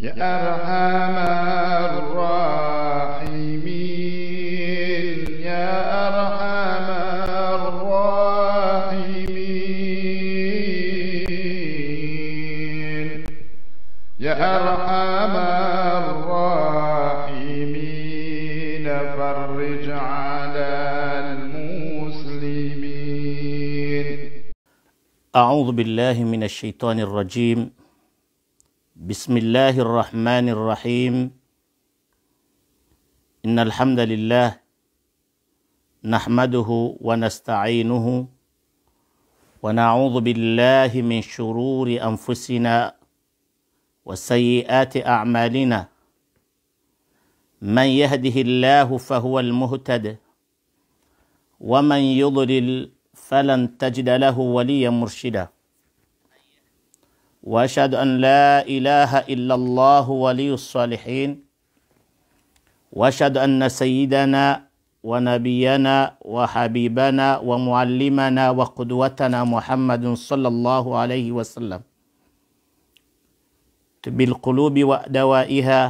يا أرحم الراحمين يا أرحم الراحمين يا أرحم الراحمين فرج على المسلمين أعوذ بالله من الشيطان الرجيم بسم الله الرحمن الرحيم إن الحمد لله نحمده ونستعينه ونعوذ بالله من شرور أنفسنا وسيئات أعمالنا من يهده الله فهو المهتد ومن يضلل فلن تجد له وليا مرشدا واشهد ان لا اله الا الله ولي الصالحين واشهد ان سيدنا ونبينا وحبيبنا ومعلمنا وقدوتنا محمد صلى الله عليه وسلم بالقلوب ودوائها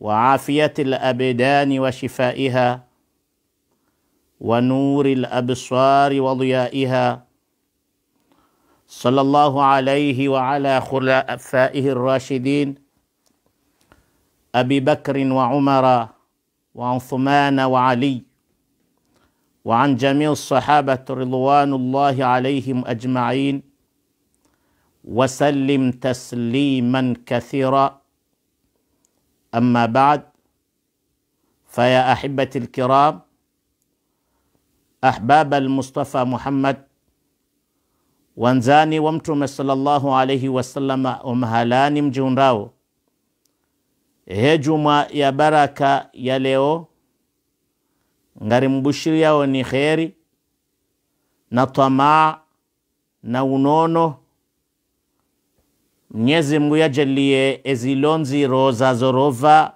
وعافيه الابدان وشفائها ونور الابصار وضيائها صلى الله عليه وعلى خلفائه الراشدين ابي بكر وعمر وعثمان وعلي وعن جميع الصحابه رضوان الله عليهم اجمعين وسلم تسليما كثيرا اما بعد فيا احبتي الكرام احباب المصطفى محمد wanzani wa mtume sallallahu alaihi wasallama umhalani mjiundao he juma ya baraka ya leo ngari yao ni kheri na tamaa na unono mnyezi mngu yajalie ezilonzi roho zazorova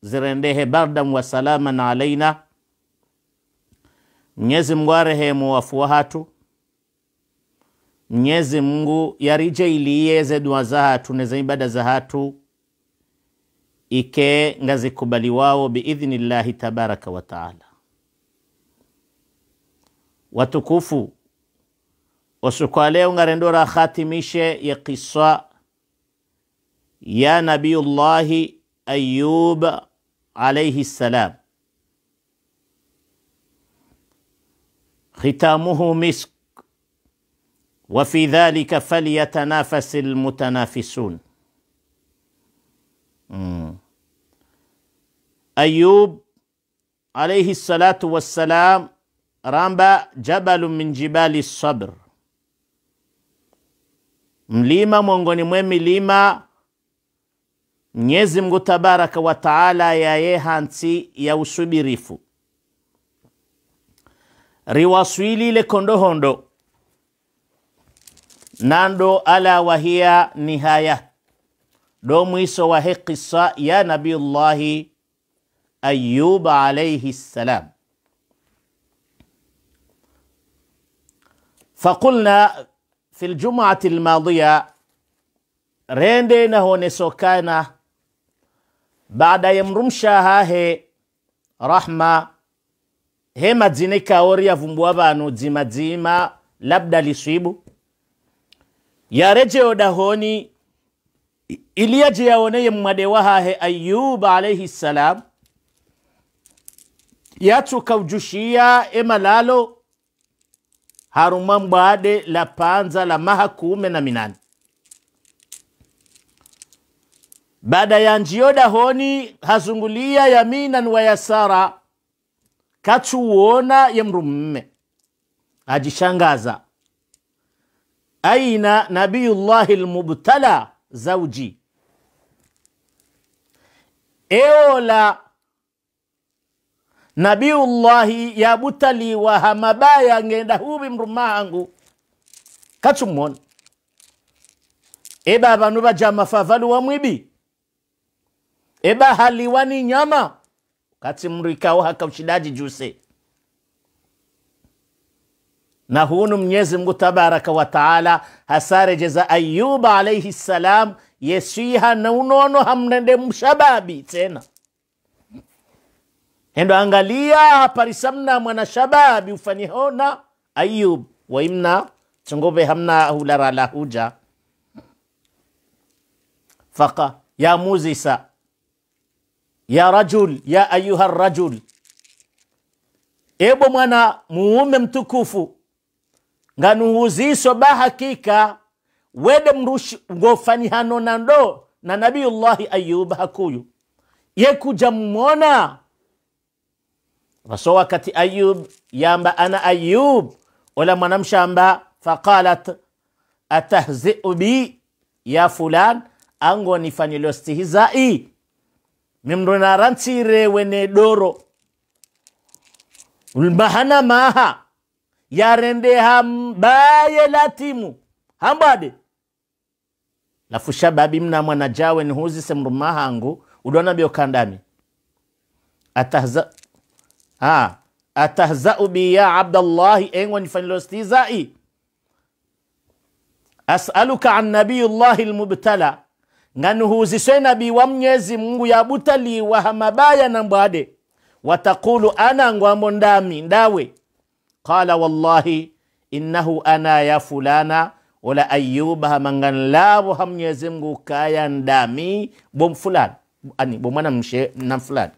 zirendehe bardan wasalaman alaina mnyezi mngu arehemu wafu hatu mnyezi mungu dua za hatu neza ibada za hatu ike nga zikubaliwawo biidhnillahi tabaraka wataala watukufu wasukwaleo ngarendora khatimishe ya kisa ya nabiyullahi ayub alaihi salam khitamuhu misk wa fi dhalika falyatanafasi lmutanafisun. Mm. Ayub alayhi salatu wassalam ramba jabalu min jibali sabr, mlima mwongoni mwe milima Mwenyezi Mungu tabaraka wa taala yaye hansi ya usubirifu riwaswili le kondohondo nando ala wahia nihaya do mwiso wa hii kisa ya nabiyullahi ayuba alaihi ssalam فقلنا في الجمعة الماضية ريندينا هون سوكانا بعد يمرمشا هاهي رحمة hema dzinika ori yavumbua vanhu dzima dzima labda liswibu yarejeyo ɗahoni iliya jeyawone mmadewa wahahe ayuba alayhi salam yatu ujushia e haruma mbwade la panza la maha kuume na minane baada ya njiyo dahoni hazungulia yaminan wa yasara katuuona yemrumme ajishangaza aina nabiyullahi lmubtala zauji, eo la nabiyullahi yabutaliwa hamabaya ngenda hubi mrumangu kachumona eba vanu vaja mafavalu wa mwibi eba nyama kati nyama haka ushidaji juse na huunu mnyezi mungu tabaraka wataala hasarejeza ayuba alaihi ssalam yesiha unono hamnende mshababi tena hendo angalia haparisamna shababi ufanihona ayub waimna chungube hamna la huja faka ya muzisa ya rajul ya ayuha rajul ebo mwana muume mtukufu nganuhuziso ba hakika wede mrushi ngofanihano nando na nabiyullahi ayuba hakuyu yekuja mmona raso wakati ayub yamba ana ayub ola mwanamshamba faqalat atahziu bi ya fulan ango nifanyilo stihizai mimrunarantsire wene doro lmahana maha yarende hambaye latimu hambwade lafu shababi mnamwa na jawe nhuzi semruma hangu udona kandami atahza ha atahza ubi ya abdallahi engwa nifanilo stizai asaluka an nabiyullahi lmubtala nganuhuziswe nabi wa mnyezi mungu yabutaliwa hamabaya na watakulu ana ngwambo ndami ndawe qala wallahi innahu ana ya fulana wala ayuba hamangan labo ha mwenyezi mungu kaya ndami bom fulan ani bomwana mshe na fulan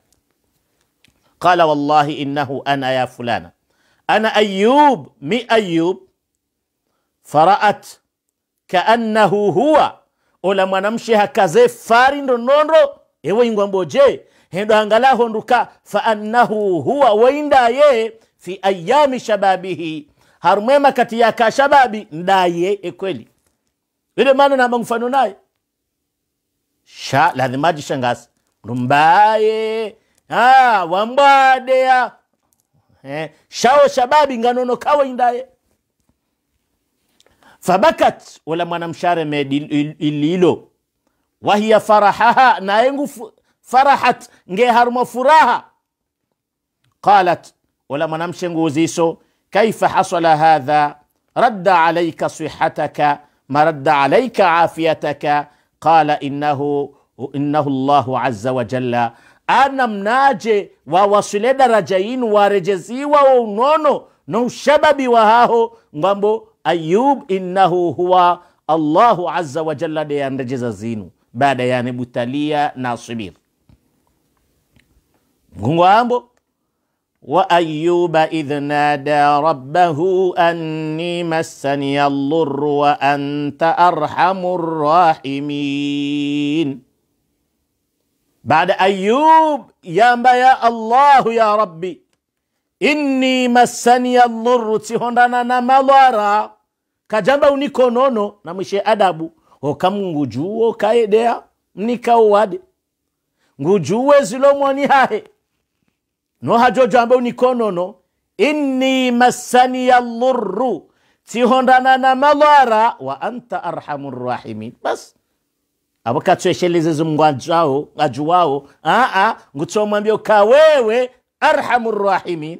qala wallahi innahu ana ya fulana ana ayub mi ayub faraat kaannahu huwa ola mwanamshe hakaze fari ndo nondo ewe ingwambo je hendo angala honduka fa annahu huwa wainda ye fi ayami shababihi hari kati ya ka shababi ndaye ekweli ile maana na mfano naye sha ladhimaji shangasi rumbaye ah, wambwadeya eh, shao shababi nganono kawe indaye fabakat wala mwanamshare med ililo wahiya farahaha nayengu farahat nge haruma furaha qalat wala mwanamshe nguuziso kaifa hasala hadha radda alaika sihataka maradda alaika afiyataka qala innahu, innahu llahu aza wajalla ana mnaje wawasule daraja yinu warejeziwa wa unono noushababi wa haho ngwambo ayub innahu huwa allahu aza wajalla deyanrejeza zinu baada yani butalia nasibir ngungo ambo وايوب اذ نادى ربه اني مسني الضر وانت ارحم الراحمين بعد ايوب يا يا الله يا ربي inni masania dhurru tihondana na malwara kajamba unikonono na mwishe adabu hokamungujuo kaedea mnikauwade ngujuwe zilomwoni hahe nohajo jambo konono inni massaniya llurru tihondana na malwara wa anta arhamu rrahimin bas abo katweshelezeze mungu ajao ajuwao aa ngutomwambia uka wewe arhamu rrahimin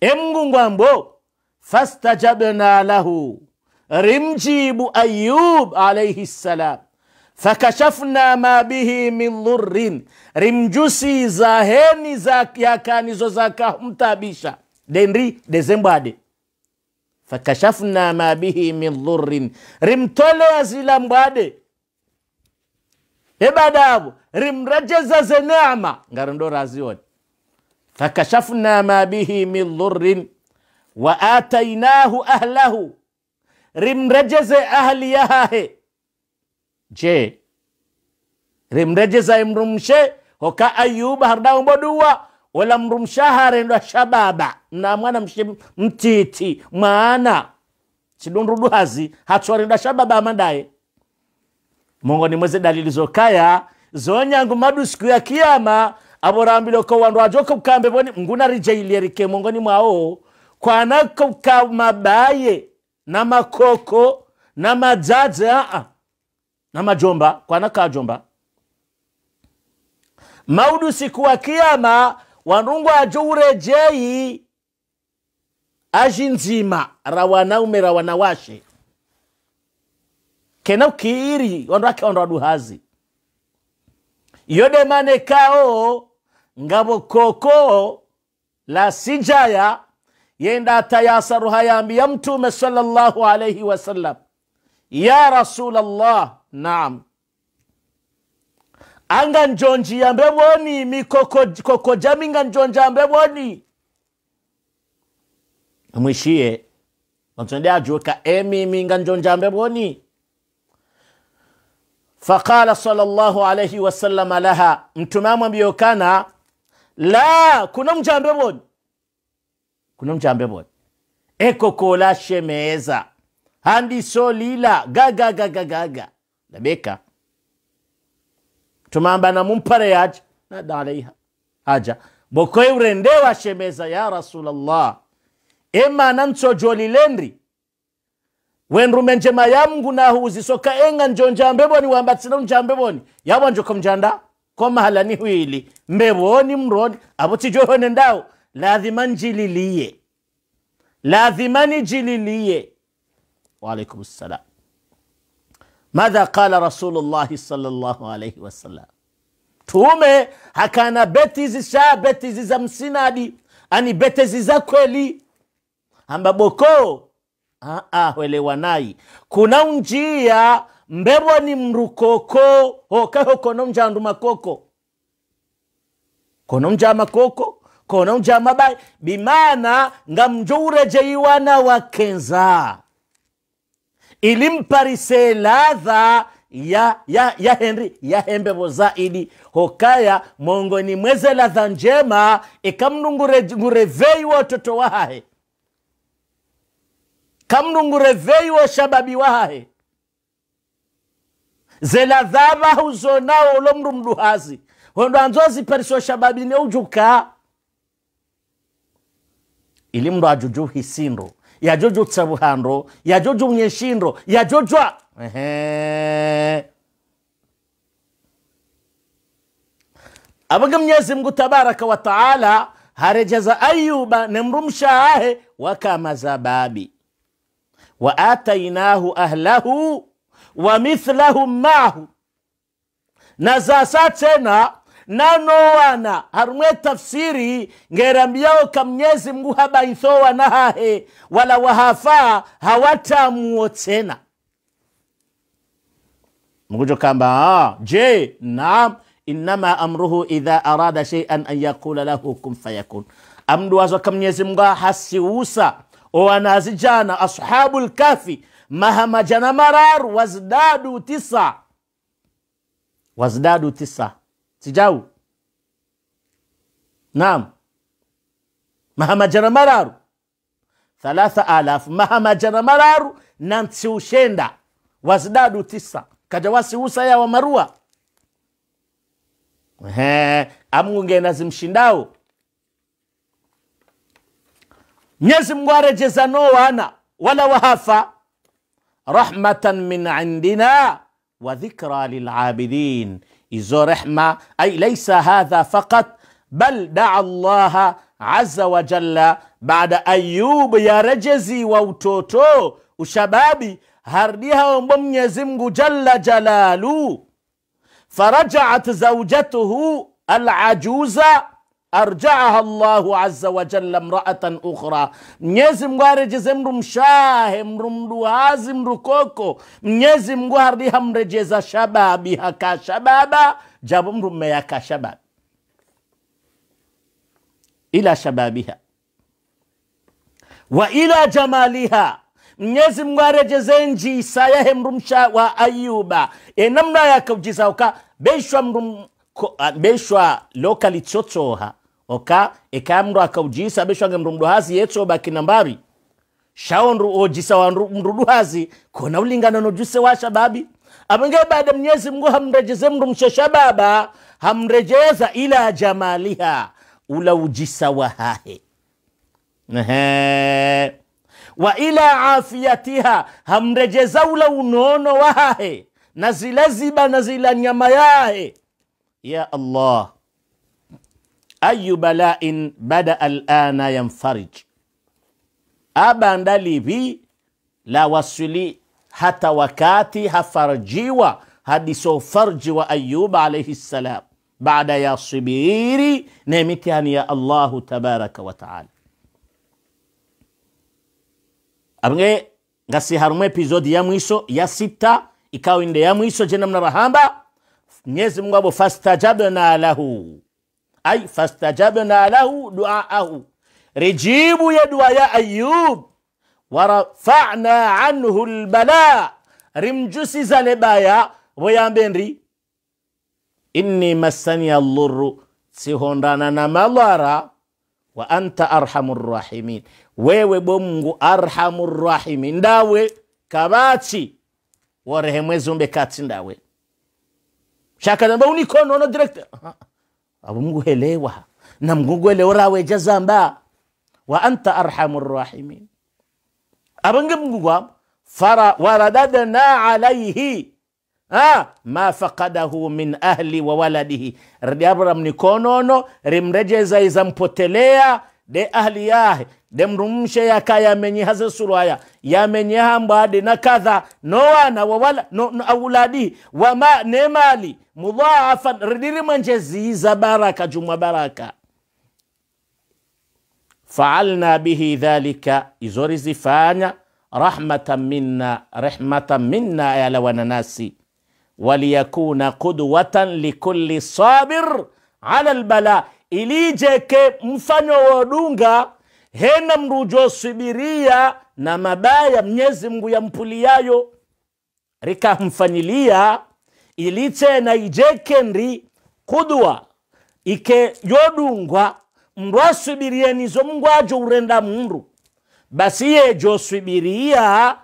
e mungu fastajabna lahu rimjibu ayub alaihi ssalam fakashafna ma bihi min dhurrin, rimjusi za heni za yakanizo zakamtabisha denri dezembwade fakashafna ma bihi min dhurrin, rimtolea zila mbade ebadabu rimrejeza ze neema ngarondo ndo fakashafna ma bihi min dhurrin wa atainahu ahlahu rimrejeze ahli yahahe je rimrejeza mrumshe hoka ayuba hardawo mboduwa wala mrumshaharendwa shababa na mwana mshe mtiti mwana sidunduduhazi hatwarendwa shababa amandaye ni mweze dalili zokaya zonyangu madu siku ya kiyama ko wandu ajoko kambe voni mnguna rijailierike mongoni mwao kwanako kamabaye na makoko na majaja aa namajomba kwana kajomba maudu siku wa kiyama wanungu ajoure jeyi aji nzima ra wanaume ra wanawashe kena ukiiri wandwake wandwa duhazi yodemane kao ngabo koko la sijaya yenda hayambi ya mtume sallallahu alaihi wasallam ya rasulallah naam anga njonji ambe boni mikoko koko jaminga njonja ambe boni mwishie matsonde ajuka emi minga njonja ambe boni faqala sallallahu alayhi wasallam laha mtume amwambie la kuna mjambe boni kuna mjambe boni ekokola shemeeza handi solila gagagagagaga labeka tumambana mumpare yaja nada alaiha haja bokoye urende washemeza ya rasulllah ema nantsojolilendri wenrume njema yamngu nahu soka enga njo njambeboni wambatsira njambeboni yawanjoko mjanda komahalani hwili mbeboni mroni abo tijohone ndao lazima njililiye lazima nijililiye waalaikum ssalam madha qala rasulullahi salllahu alaihi wasallam, tume hakana beti zisha beti ziza za msinadi, ani betezi za kweli ambaboko welewanai kuna unjia ni mrukoko hokaho kono andu makoko kono makoko kona mja mabai bimana ngamjoureje iwana wakenza ilimpa risela dha ya, ya, ya henri yahembevo zaidi hokaya mongoni mweze ladha njema ikamnungurevei watoto wahahe kamnungurevei shababi wahahe zeladha ulo mndu mduhazi hondo anzozipariso shababine ujuka ili mndu ajujuhi sindu yajojo tsabuhando yajojo mnyeshindo yajojwa ehe abaga mnyezi mngu tabaraka wa taala harejeza ayuba nemrumshaahe wakamaza babi wa atainahu ahlahu wa mithlahum maahu na zasa tena nanowana harumwe tafsiri ngerambiao kamnyezi mngu habaithowa nahahe wala wahafa hawatamuwo tsena mkujo kamba ah, je naam innama amruhu idha arada sheian an yaqula lahu kun fayakun amdu wazwa kamnyezi mngu hasiusa owanazijana ashabu lkafi mahamajana mararu wazdadu tisa wazdadu tisa سجاو نعم مهما جرى مرارو ثلاثة آلاف مهما جرى مرارو نانتسي وشيندا وازدادوا تسعة kajawasi usaya wa marua He, amungena zimshindao mnyezi mungu arejeza no wana wala wahafa rahmatan min indina wa dhikra lilabidin إزو رحمة أي ليس هذا فقط بل دعا الله عز وجل بعد أيوب يا رجزي ووتوتو وشبابي هرديها ومم يزمج جل جلالو فرجعت زوجته العجوزة arjaaha llahu aza wajalla mraatan ukhra mnyezi mngu arejize mru mshahe mru mduhazi mru koko mnyezi mngu hardi mrejeza shababi haka shababa jabo mru mmeyaka shababi ila shababiha wa ila jamaliha mnyezi mngu arejeze njisa yahe mru msha wa ayuba enamna yakaujiza beishwa mru mndu lokali tsotsoha oka ekamro akaujisa abeshwange mrumduhazi yetso bakina shao shaonru ojisa wa duhazi kona ulingana nojuse washa babi avenge baada mnyezi mngu hamrejeze mndu mshesha baba hamrejeza ila jamaliha ula ujisa wa hahe wa ila afiyatiha hamrejeza ula unono wa na nazila ziba na zila nyama yahe ya allah أي بلاء بدأ الآن ينفرج أبا livi la wasili hata wakati hafarajiwa hadi sofarji wa ayuba alaihi ssalam baada ya subiri na mitihani ya allahu tabaraka wataala abnge ngasi harumu epizodi ya mwiso ya sita ikawa inde ya mwiso jena mna rahamba mnyezi mungu abo fastajabna lahu أي فاستجبنا له دعاءه رجيب يدوى يا أيوب ورفعنا عنه البلاء رمجسي زنبايا بنري إني مسني اللر سيهونرانا نمالارا وأنت أرحم الراحمين wewe bongu arhamu rahimi ndawe kabachi warehemwe zombe kati ndawe shaka namba unikono no director abamuguhelewa na mgugwele orawe jazamba wa anta arhamur rahimin abange mgugwa fara waradadna alaihi ha, ma fakadahu min ahli wa waladihi radiabram ni konono rimrejeza izampotelea de ahli yahe de mrumshe yaka yamenye haze surwaya yamenye hambade na kadha no wana wawala no, no wa wama ne mali ridiri manje ziza baraka jumwa baraka faalna bihi dhalika izori zifanya rahmatan minna rahmatan minna yala wananasi waliyakuna qudwatan لكل sabir ala البلاء ilijeke mfano wodunga hena mrujosibiria na mabaya mnyezi mngu yampuliyayo rikamfanyilia iliche na ijeke nri kudwa ike yodungwa mndu nizo mungu ajo urenda mundu basi yejoswibiria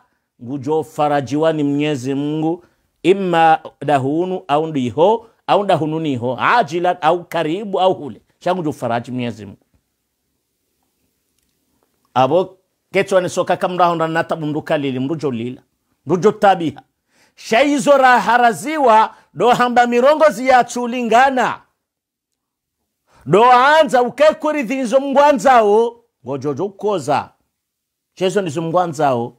ngujofarajiwa ni mnyezi mungu imma dahunu au ndiho au dahununiho ajila au karibu au hule changu jo faraji mwezi Mungu. Abo ketso ne soka honda ndanata bunduka lili mrujo lila mrujo tabiha shaizo haraziwa do hamba mirongo ya chulingana do anza ukekuri ukekurithinzo mngwanzao ngojojo ukoza chezo ni mngwanzao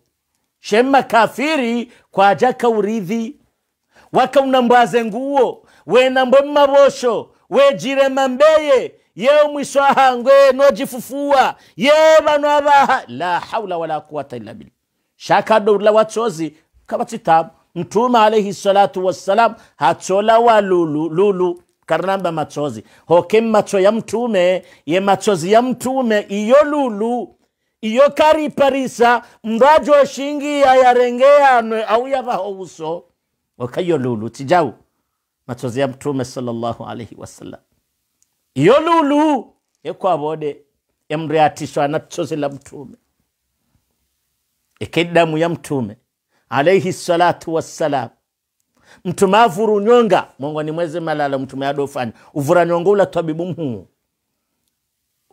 shema kafiri kwa kwaja waka unambaze nguo we wenambo mmabosho wejiremambeye yewe mwiso ahangwe ye vanu avaha la haula wala quwata illa billah shakadourla watsozi kabatsitamu mtume alaihi salatu wassalam hatsola lulu, lulu karnamba machozi hoke matso ya mtume ye matsozi ya mtume iyo lulu iyo kariparisa mbajo shingi yayarengeyanwe au yavaho uso okayo lulu tijau machozi ya mtume sallallahu alaihi wasallam iyo lulu yekwabode emriatishwa na chozi la mtume ekedamu ya mtume alaihi salatu wassalam mtume avuru nyonga ni mweze malala mtume adofanya uvura nyonga ula twabibu mhu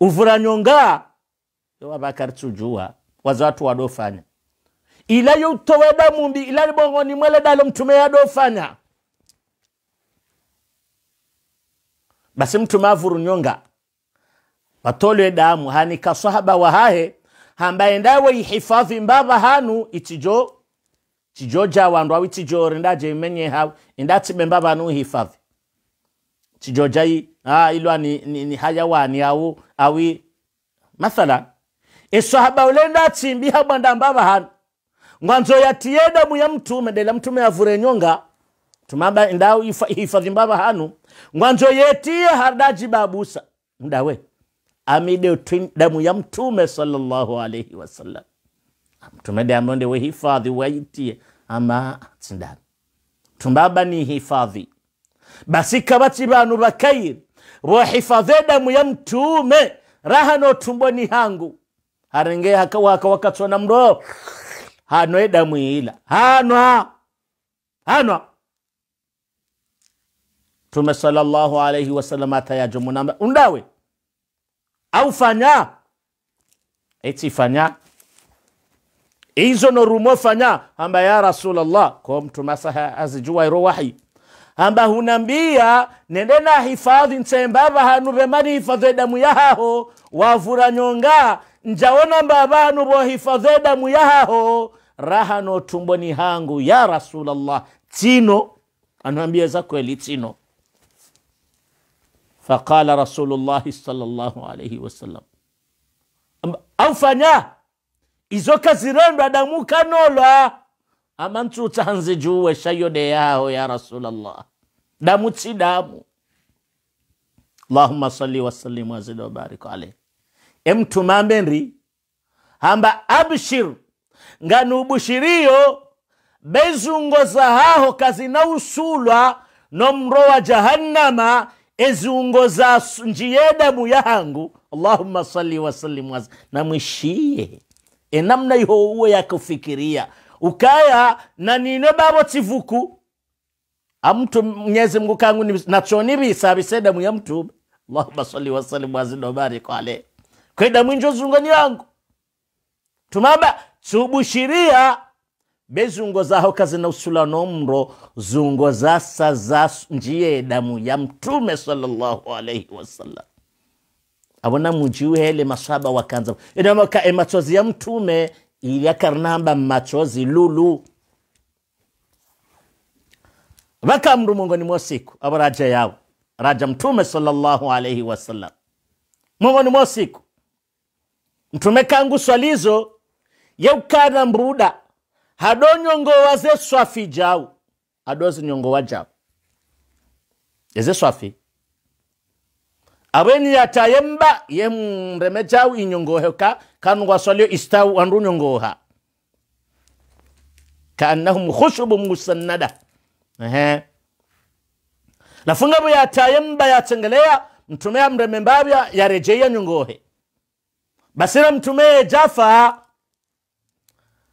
uvura nyonga yowavakaritsujua waza watu wadofanya ila youtoweda mumbi ila bongo ni mwele dalo mtume adofanya basi mtu mavuru nyonga batolwe damu hani kasahaba wahahe hambaye ndawe ihifadhi mbaba hanu itijo tijo ja wandu awi tijo rendaje menye ha indatime mbaba hanu hifadhi tijo jai ah ilwa ni, ni, ni hayawani au awi mathalan esahaba ulenda timbi habanda mbaba hanu ngwanzo yatiye damu ya mtume dela mtume nyonga tumaba ndao hifadhi mbaba hanu ngwanzo hardaji hardajibabusa mdawe amide damu ya mtume sallallahu alaihi wasallam mtume damonde wehifadhi waitie ama tsindani tumbaba ni hifadhi basi kabati banu wa wohifadhe damu ya mtume rahano tumboni hangu harenge hakawaka wakatsona mro hano damu ila hanwa hanwa Mtume sallallahu alaihi wasallam atayaje namba undawe au fanya eti fanya izo norumo fanya hamba ya rasulallah ko mtume asaha azijua iro wahi hamba hunambia nende na hifadhi nsembava hanu vemani hifadhi damu yahaho wavura nyonga njaona hanu mbavanu hifadhi damu yahaho raha no tumboni hangu ya rasulallah tino anuambia za kweli tino faqala rasulullahi salllahu alaihi wasallam aufanya izoka zirondwa damu kanolwa amantsutsa hanzi juwesha yode yaho ya rasulallah damu tsi damu allahuma salli wasallim wazidi wabarik alaih emtumambe nri hamba abshir nganubushiriyo bezungoza haho kazina usulwa nomro wa jahannama eziongoza njiye damu yahangu allahumma sali wasalim namwishiye enamna ihouwe yakufikiria ukaya na nino babo tivuku amtu mnyezi mngu kangu nachonibisa damu ya mtume allahumma sali wasalim wazid kwe damu kweda mwinjo zungani yangu tumaba tubushiria bezungo bezungozaho kazinawusula nomro zungo za saza njie damu ya mtume sallallahu alaihi wasallam abona mujiuhele masaba wakanza inamaka emachozi ya mtume ilyakarnamba machozi lulu vaka mndu mongoni mwa siku abo raja yao raja mtume sallallahu alaihi wasallam mongoni mwa siku mtume kangu swalizo yeukana mruda hado nyongowa ze swafi jau aɗo ze nyongowa jau eze swafi aweni yata yemba mreme jau inyongoheka kanugwa swalio istau wandu nyongoha kaannahum khushubu musannada ehe lafunga bu yata yemba yachengelea mtume amreme mbabya yarejea nyongohe basira mtume jafa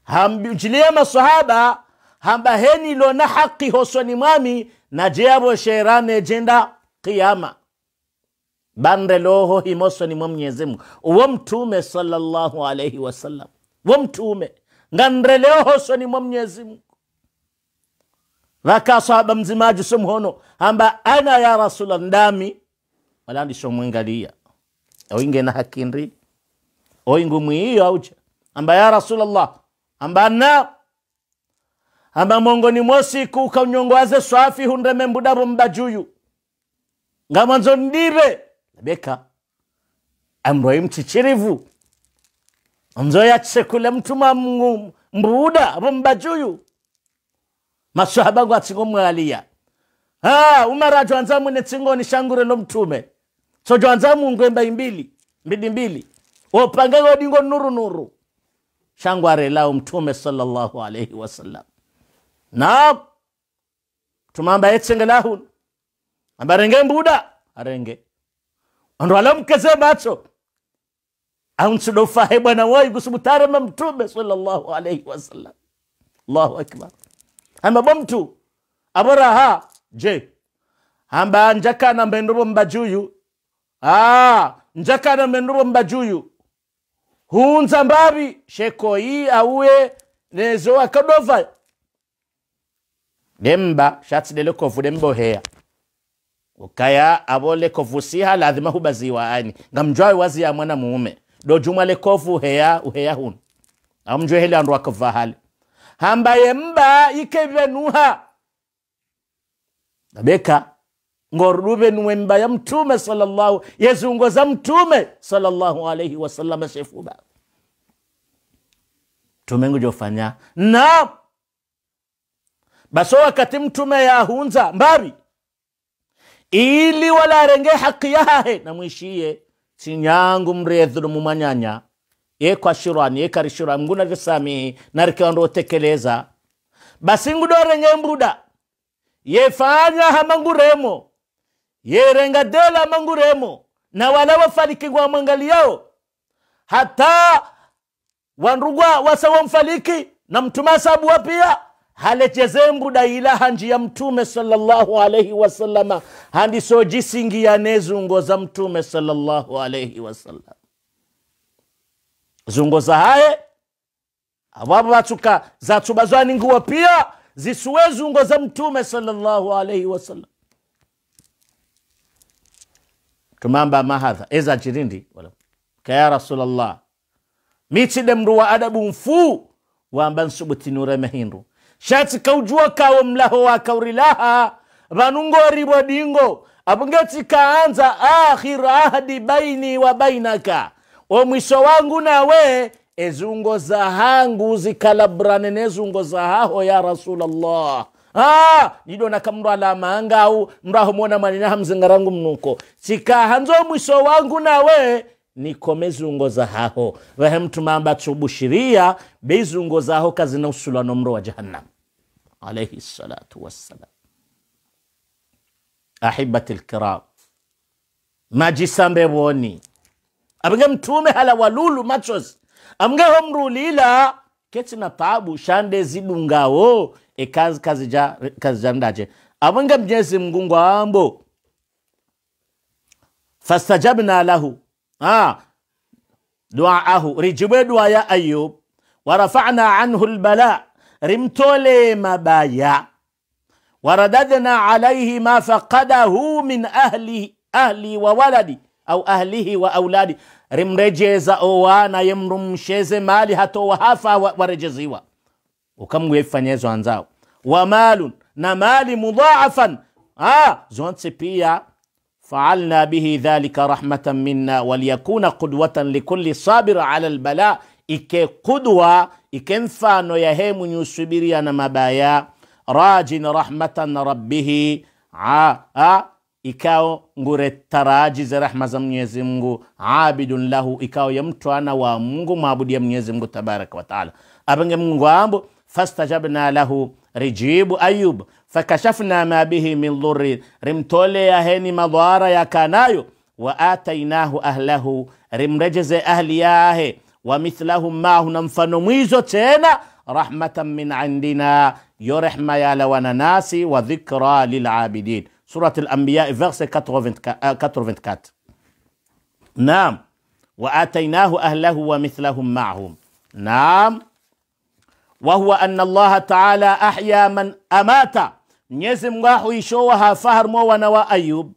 hamjilia masahaba hamba henilo na haqi hosoni mwami najeyabo sherane jenda bande loho himosoni mwa mnyezimu uwo mtume sallallahu alaihi wasallam wo mtume ngandreleo hosoni mwa mnyezimu vaka sahaba mzimaji somhono hamba ana ya rasula ndami wala ndishomwingalia oinge na hakindri oingu mwiiyo auja amba ya rasulallah ambana amba mongoni mwosiku ukaunyongwaze swafi hundeme mbudavo mbajuyu nga mwanzo ndibe labeka amroi mchichirivu nzo yachisekule mtuma mbuuda avo mbajuyu maswahaba ngu atsingo mwalia Haa, ah, umara jwanza mune ni shangure lo mtume so jwanza mungwe mbaimbili mbidi mbili opangego dingo nuru nuru shangware lao mtume sallallahu alaihi wasallam na tumamba amba renge mbuda arenge ando keze macho aunsidofahe bwana wai ma mtume sallallahu alaihi wasallam allahu akbar amaba mtu aboraha je hamba na mbendubo mbajuyu ah, na mbendubo mbajuyu hunza mbavi shekoi auye nezo akadova demba shatsidele kovude mboheya ukaya avo lekovu siha lazima hubaziwa ngamjwai wazi ya mwana muume dojumwa lekovu uheya uheya huno amjwehele andu akava hali hamba yemba ikevenuha abeka ngoruduvenuwe mba ya mtume sallallahu yezungoza za mtume sallallahu alaihi wasallam shefuba Mtume ngu na baso wakati mtume yahunza mbari ili wala arenge haki yahe mwishie sinyangu mrethulu mumanyanya yekwashirwani yekarishirwani mngu navisamihi narikewandotekeleza basi ngu dorenge mbuda yefanya hamanguremo yerenga dela manguremo na wala wafarikingwa yao hata wanrugwa wasawamfaliki na mtuma sabuwa pia halechezembu dailaha njiya mtume sallallahu alaihi wasallama handisojisingiane zungo za mtume sallallahu alaihi wasallam zungo za haye awapo vatsuka zatsubazwani nguwa pia zisuwe zungo za mtume sallallahu alaihi wasallam tumamba mahadha eza chirindi kaya rasulallah micidem ruwa adabun fu wamban nure mehindu shati kaujua kawo mlaho wa kaurilaha vanungoribwa dingo abungeti kaanza akhir ahdi baini wa bainaka omwiso wangu nawe ezungo za hangu zikalabrane nezungo za haho ya rasulallah Ah, nidona kamndu ala maangau mndu ahomona manina hamzingarangu mnuko sikahanzo mwiso wangu nawe nikomezungoza haho vahemtumamba tubushiria beizungoza aho kazina usula nomro wa jahannam alaihi salatu wassalam ahibati lkiram majisambe woni abinge mtume hala walulu machozi amge homrulila keti na tabu shande zidungawo e, kazi kazija kazijandaje abinge mjezi mgungu ambo fastajabna lahu dua duaahu rijibwe dua ya Ayub, warafana anhu lbala, rimtole mabaya, waradadna alaihi ma faqadahu min ahli, ahli wa waladi au ahlihi wa auladi, rimrejeza owana yemrumsheze mali hato wahafa warejeziwa ukamwe fanyezwa anzao wa malun na mali mudhaafan zonse pia faalna bihi dhalika rahmatan minna waliyakuna qudwatan likulli sabir ala lbala ike qudwa ike mfano ya he mwenye usubiria na mabaya rajin rahmatan rabbihi ikao ngure taraji za rahma za mwenyezi mungu abidun lahu ikao ya mtu ana wa mungu maabudi ya mwenyezi mungu tabaraka taala apenge mungu ambo فاستجبنا له رجيب أيوب فكشفنا ما به من ضر رمتولي يا هيني مضار يا كانايو وآتيناه أهله رمرجز ياه ومثلهم معه ننفنميزو تينا رحمة من عندنا يرحم يا لوانا ناسي وذكرى للعابدين سورة الأنبياء فرس 84 نعم وآتيناه أهله ومثلهم معهم نعم وهو أن الله تعالى أحيا من أمات نيزم غاحو يشوها فهر مو ونوا أيوب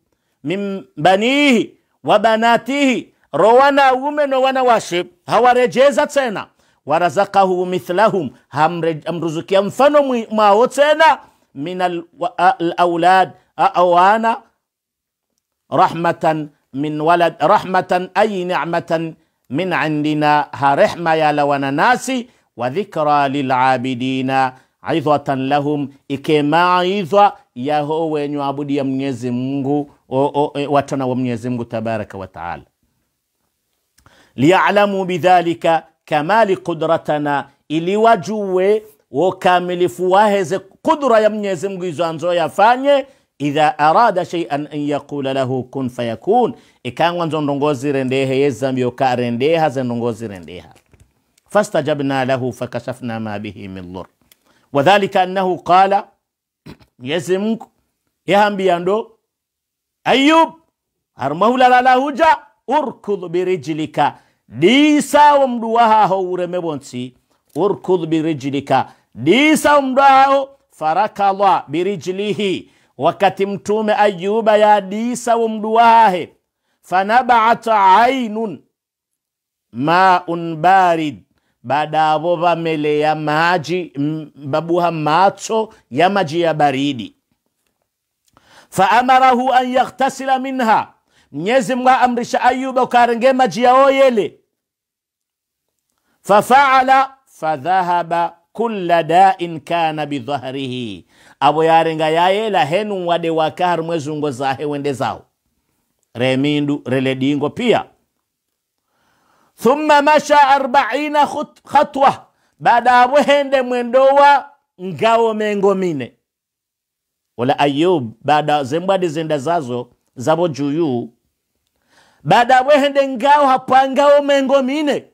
من بنيه وبناته روانا ومن ونواشب هوا رجيزة تينا ورزقه مثلهم هم رزق ينفنوا ما هو تينا من الأولاد أوانا رحمة من ولد رحمة أي نعمة من عندنا ها رحمة يا لونا ناسي wa dhikra lilabidina idhatan lahum, ikema idha yaho wenye abudia Mwenyezi Mungu, e, watana wa Mwenyezi Mungu tabaraka wa taala, liyalamu bidhalika kamali qudratana, ili wajue wakamilifu waheze kudra ya Mwenyezi Mungu izo anzo yafanye idha arada shay'an an yaqula lahu kun fayakun, ikangwa nzo ndongozire ndehe yezambioka rendeha ze ndongozire rendeha. فاستجبنا له فكشفنا ما به من ضر وذلك أنه قال يسمك يهم بياندو أيوب أرمه لا لا هجا أركض برجلك ديسا ومدوها هو رمبونسي أركض برجلك ديسا ومدوها فركض برجله wakati mtume Ayuba yadisa womduwahe fanabaat ainun maun barid baada avo vameleya maji babuha matso ya maji ya baridi faamarahu an yaghtasila minha mnyezi mungu amrisha ayuba ukarenge maji yao yele fafaala fadhahaba kulla da'in kana bidhahrihi abo yarenga yayela henu wade wakahar mwezungo zahe wende zao remindu reledingo pia thumma masha arbaina khatwa baada abwe hende mwendo wa ngao mengo mine wala ayub baada zembwadi zenda zazo zabo juyu baada abwe ngao hapa ngao mengo mine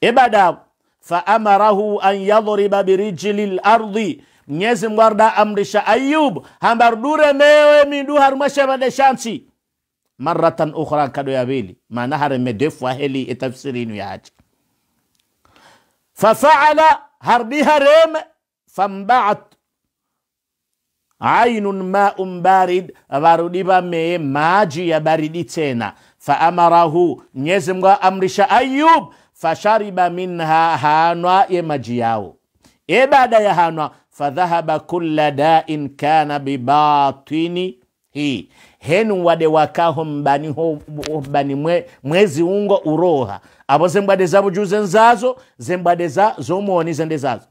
ebada faamarahu an yadhriba birijli lardi mnyezi mwarda amrisha ayub hambardure mewe mindu harumashebade shansi مرة أخرى كدو يابيلي ما نهر مدف وهلي تفسيرين ياج ففعل هربها ريم فانبعت عين ماء بارد باردبا مي ماجي يا بارد تينا فأمره نيزم أمرش أيوب فشرب منها هانوا يمجياو إبادة بعد يا هانوا فذهب كل داء كان بباطني hii henu wade wakaho mbani ho mbani mwe, mwezi ungo uroha abo zembwade zabujuze nzazo zembwade za zomoni zende zazo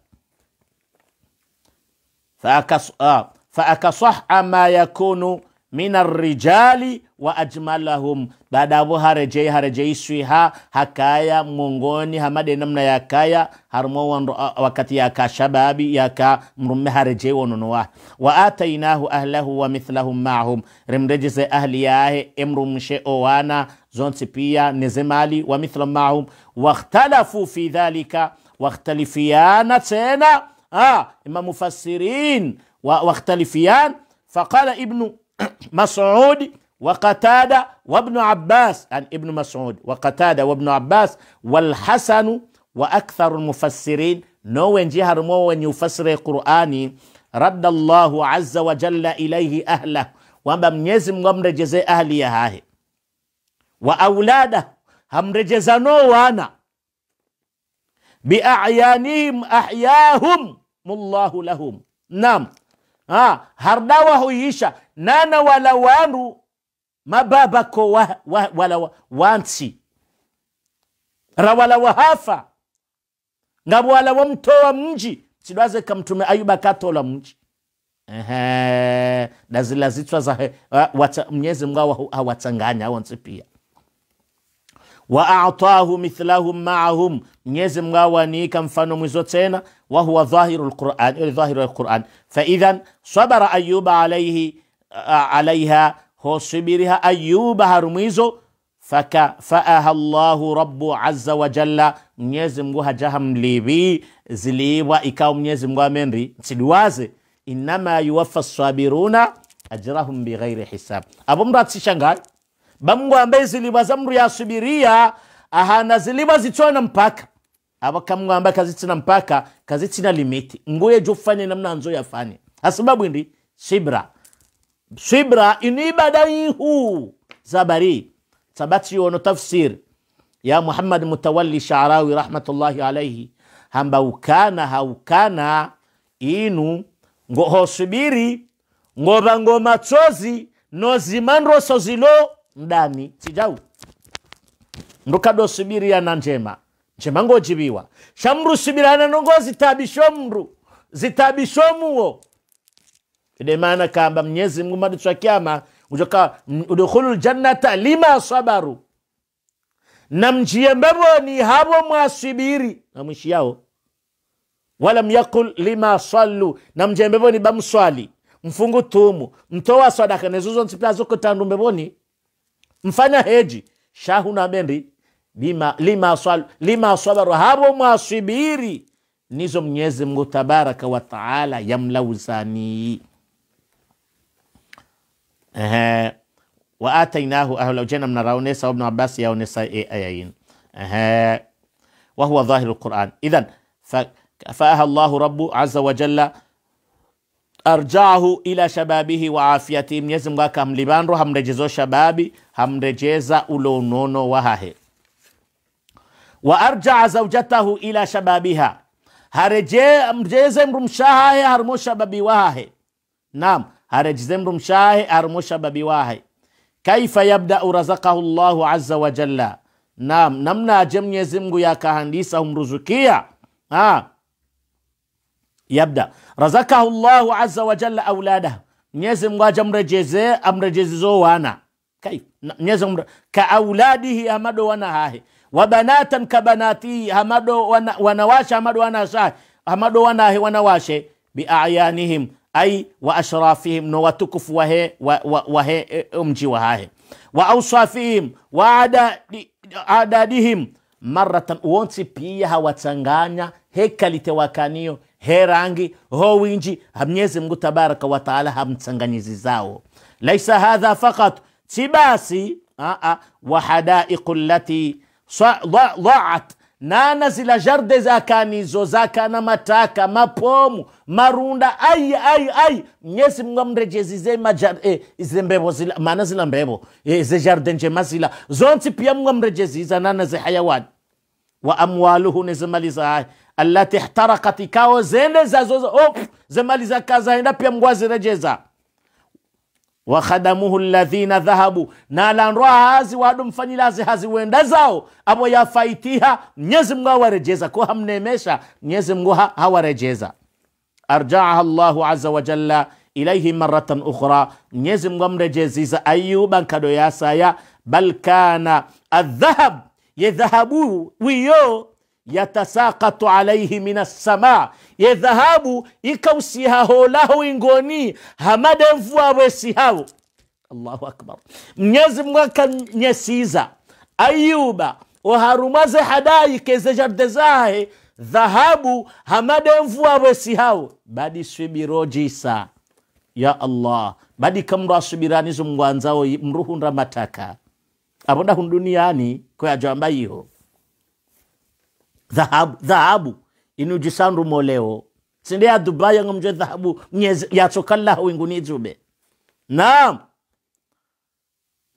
faakasah ah, ma yakunu min arrijali واجملهم dadabu harajei harajei swiha hakaya mongoni hamade namna yakaya harmo wanro, wakati yaka shababi yaka mrumme harajei wononowa wa atainahu ahlahu wa mithlahum maahum rimrejize ahli yahe emrumshe owana zonsi pia nezemali wa mithlahum maahum wakhtalafu fi dhalika wakhtalifiana tena ah, ima mufassirin واختلفيان فقال ابن مسعود وقتادة وابن عباس عن يعني ابن مسعود وقتادة وابن عباس والحسن وأكثر المفسرين نو إن جهر موين يفسر القرآن رد الله عز وجل إليه أهله وما يزم غمر جزاء أهلي هاي وأولاده هم رجزانو وانا بأعيانهم أحياهم الله لهم نعم ها آه، هردوه يشا نانا ولوانو mababako wa, wa, wala wansi ra wala wahafa nga bwala wamtoa mji sidwaze kamtume ayuba katola mji Ehe, dazila zitwa za Mwenyezi Mungu hawatanganya awansi pia wa atahu mithlahum maahum, Mwenyezi Mungu awaniika mfano mwizo tena, wa huwa dhahiru alquran, dhahiru alquran. Fa idhan sabara ayuba alayhi alaiha hosubiriha ayuba harumwizo fakafaaha llahu rabu aza wajalla mnyezi mngu hajaha mlibi ziliibwa ikawa mnyezi mngu amenri nsidiwaze inama yuwafa sabiruna ajrahum bighairi hisab apo mndu atsishangayo bamngu ambaye zilibwa za mndu yasubiria ahana zilibwa na mpaka apo kamngu ambaye kazitsina mpaka kazitsina limiti nguye jufanye namna anzo yafanye asababu ndi shibra swibra inibadaihu zabari sabati ono tafsir ya muhammad mutawalli sharawi rahmatullahi alaihi hamba ukana haukana inu ngo hosubiri ngova ngoma tsozi nozimanroso sozilo ndani sijau yana njema njema ngojibiwa shamru subirana nongo zitabisho mru zitabisho muo ine maana kamba mnyezi mungu madu cha kiama ujoka udukhulu ljannata lima sabaru na mjie mbevoni havo mwasibiri na mwishi yao wala yakul lima sallu na mjie mbevoni bamswali mfungu tumu mtoa sadaka nezuzo nsipla zokotandu mbevoni mfanya heji shahu na bendi lima, lima, swal, lima sabaru havo mwasibiri nizo mnyezi mungu tabaraka wataala yamlauzanii أه وآتيناه أهل لو جينا من راونيسا وابن عباس يا ونساء أيين أه وهو ظاهر القرآن إذا فأها الله رب عز وجل أرجعه إلى شبابه وعافيته يزم غاك هم لبان رو هم رجزو شبابي هم رجزا ولونونو وهاه وأرجع زوجته إلى شبابها هرجي مرجزم رمشاها هرمو شبابي وهاه نعم زمرم شاه أرمش ببواه كيف يبدأ رزقه الله عز وجل نعم نمنا جميع زمغو يا كهنديسهم رزقيا ها يبدأ رزقه الله عز وجل أولاده نيزم واجم رجزي أم رجزو وانا كيف نيزم كأولاده أمدو وانا هاي وبناتا كبناتي أمدو وانا ونواش أمدو وانا شاه أمدو وانا هي ونواش بأعيانهم ai wa ashrafihim no watukufu wahe, wahe e, e, mji wa hahe wa ausafihim wa adadihim maratan uwonsi pia hawatanganya hekalite wakaniyo herangi howinji hamnyezi mngu tabaraka wataala hamtsanganyizi zao laisa hadha fakat si wa wahadaiqu lati dhaat nana zila jarde zakanizo zakana mataka mapomu marunda ai ai ai mnyezi mungu amrejezize eh, ize zila mana zila mbevo eh, ze jarde njema zila zonsi pia mungu amrejeziza nana ze hayawani wa amwaluhu nezimali zahayi allati ihtarakat ikawo zene zazo oh, zemali zakazaenda pia mungu azirejeza wakhadamuhu ladhina dhahabu na hazi wadu mfanyilazi haziwenda zao abo yafaitiha mnyezi mngu hawarejeza ko hamnemesha mnyezi mngu hawarejeza arjaaha llahu aza wajalla ilaihi maratan ukhra mnyezi mngu amrejeziza ayuba nkado yasaya bal kana adhahab ye dhahabu wiyo yatasakatu alaihi min assama ye dhahabu ikausihaholahu ingoni hamade mvua allahu akbar mnyezi mwaka nyesiza ayuba oharumaze hadayi keze jarde zahe dhahabu hamade mvua wesihawo badi swibirojisa ya allah badi kamro asubiranizo mngwanzawo mruhunda mataka aboda hunduniyani koyajwambayiho dhahabu dhahabu inujisandu moleo sinde adubaya ngamje dhahabu nyez yatsokallahu winguni dzube naam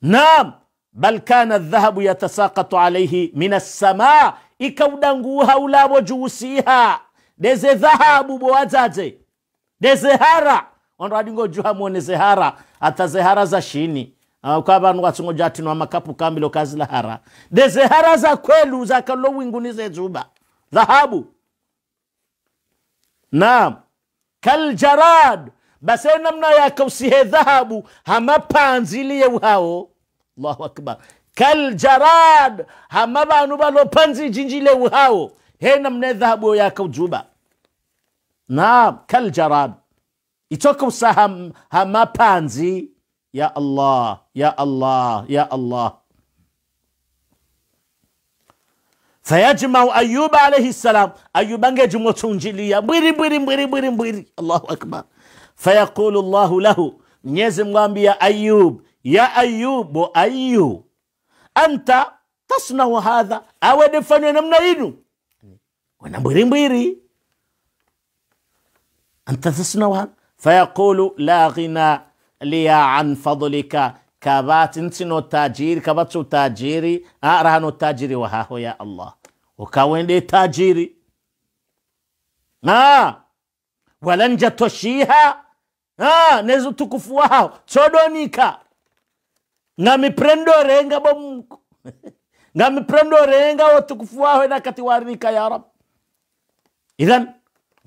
naam bal kana dhahabu yatasakatu alayhi min as-samaa ikaudanguha ulabo juusiha deze dhahabu bowazaze deze hara ondo adingo zehara ata zehara za shini ukavanwatsi ah, ngo jatinwa makapu kambilo kazilahara de zihara za kwelu zakalo winguni zezuba dhahabu naam kaljarad base namna yakausihe dhahabu hamapanziliye uhao allahu akbar kaljarad hama vanu valopanzi jinjile uhao he namna dhahabu yakaujuba naam kaljarad itoka hama usahamapanzi يا الله يا الله يا الله فيجمع أيوب عليه السلام أيوب أنجي متونجليا بيري بيري بيري بيري بيري الله أكبر فيقول الله له مwenyezi Mungu ya Ayub ya Ayubu ayu anta tasnau hadha awedefanywa namna yinu wana mbwirimbwiri anta tasnau hadha fayaqulu la ghina liya an fadlika kabat nsino tajiri kabatsa utajiri arahano utajiri wahaho ya allah ukawende tajiri ah. walanja toshiha ah, nezi utukufu waho tsodonika ngamipendorenga bo mungu ngamipendorenga utukufu waho enakati warika ya rab idhan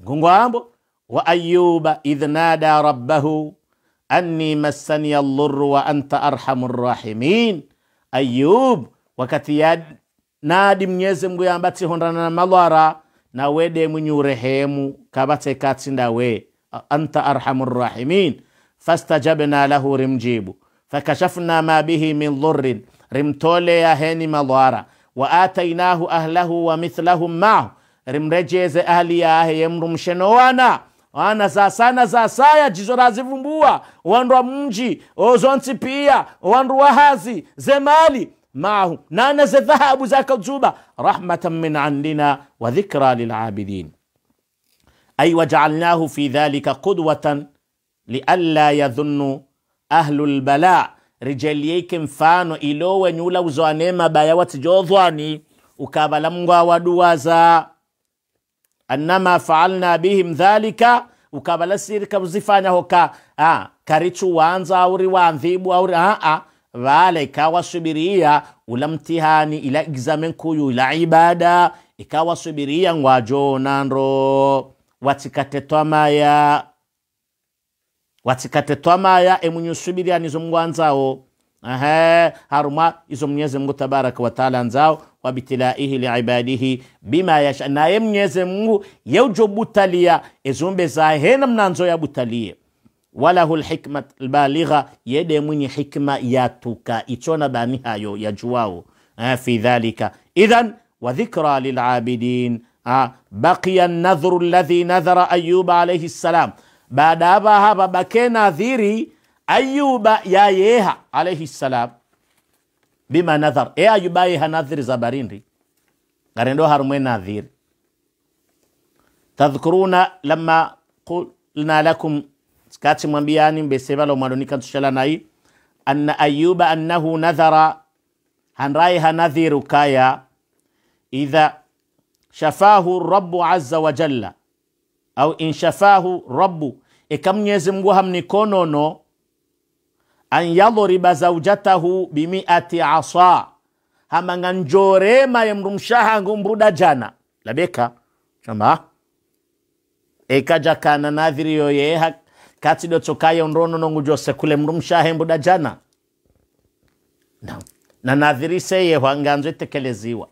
ngungwambo wa ayuba idh nada rabbahu anni massaniya llurru wa anta arhamu rrahimin Ayub wakati ya nadi mnyeze mngu yambati hondana na malwara nawe demwenye urehemu kabatekati ndawe anta arhamur rahimin fastajabna lahu rimjibu fakashafna ma bihi min dhurrin rimtolea heni malwara wa atainahu ahlahu wa mithlahum mahu rimrejeze ahli yahe yemrumshenowana ana za zasaya jizo razivumbua wandu wa mji ozontsipia wandu wa hazi zemali معه نانا ذهب ذاك الزوبة رحمة من عندنا وذكرى للعابدين أي وجعلناه في ذلك قدوة لئلا يظن أهل البلاء rijeli yake mfano ilowe nyula uzoanema baya watijodhwani ukabala mngwa waduwaza annama faalna bihim dhalika ukaba lasirika buzifanya hoka ah, karichu wanza auri wanthibu auri ah, ah vale ikawasubiria ula mtihani ila examen kuyu ila ibada ikawasubiria ngwajo nandro watikatetwamaya watikatetwamaya emunyusubirianizo mngwanzao harumwa izo mnyeze mungu tabaraka wataala nzao وابتلائه لعباده بما يشاء نايم نيزمو يوجو بوتاليا ازوم بزاهين منانزو يا بوتاليا وله الحكمة البالغة يدي من حكمة ياتوكا اتونا بانيها يو يجواو اه، في ذلك اذا وذكرى للعابدين اه، بقي النذر الذي نذر أيوب عليه السلام بعد أبا هبا بكي نذيري أيوب يا عليه السلام bima nadhar e ayubai hanadhiri za barindi ndo harumwe nadhiri tadhkuruna lama qulna lakum skati mwambiani mbese mwalonika tushala nai anna ayuba annahu nadhara hanrai hanadhiru kaya idha shafahu rabu azza wa jalla au in shafahu rabu ikamnyezi e mngu hamnikonono an yadhriba zaujatahu bimiati asa hamanga njorema ye mndu mshahangu jana labeka chamba ekaja kana nadhiriyo kati do tsokaye nrono nongu jose kule mndu mshahe mbuda jana no. na nadhiri seye hwanganzo itekeleziwa